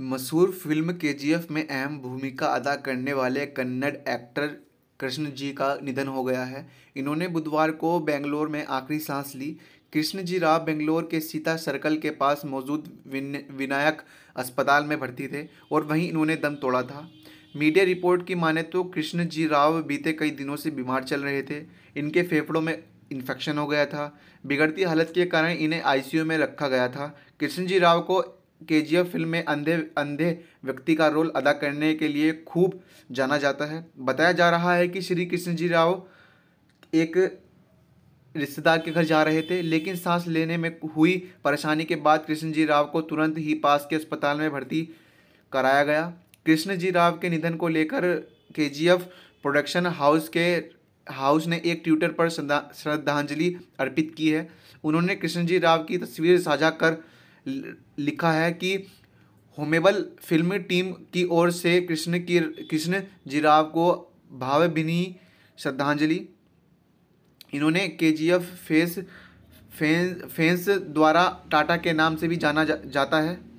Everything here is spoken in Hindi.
मशहूर फिल्म एफ में अहम भूमिका अदा करने वाले कन्नड़ एक्टर कृष्ण जी का निधन हो गया है इन्होंने बुधवार को बेंगलोर में आखिरी सांस ली कृष्ण जी राव बेंगलोर के सीता सर्कल के पास मौजूद विन, विनायक अस्पताल में भर्ती थे और वहीं इन्होंने दम तोड़ा था मीडिया रिपोर्ट की माने तो कृष्ण जी राव बीते कई दिनों से बीमार चल रहे थे इनके फेफड़ों में इन्फेक्शन हो गया था बिगड़ती हालत के कारण इन्हें आईसीयू में रखा गया था कृष्ण जी राव को के फिल्म में अंधे अंधे व्यक्ति का रोल अदा करने के लिए खूब जाना जाता है बताया जा रहा है कि श्री कृष्ण जी राव एक रिश्तेदार के घर जा रहे थे लेकिन सांस लेने में हुई परेशानी के बाद कृष्ण जी राव को तुरंत ही पास के अस्पताल में भर्ती कराया गया कृष्ण जी राव के निधन को लेकर के प्रोडक्शन हाउस के हाउस ने एक ट्विटर पर श्रद्धांजलि अर्पित की है उन्होंने कृष्ण जी राव की तस्वीर साझा कर लिखा है कि होमेबल फिल्मी टीम की ओर से कृष्ण की कृष्ण जिराव को भावभिनी श्रद्धांजलि इन्होंने के जी एफ फेस फैंस द्वारा टाटा के नाम से भी जाना जा, जाता है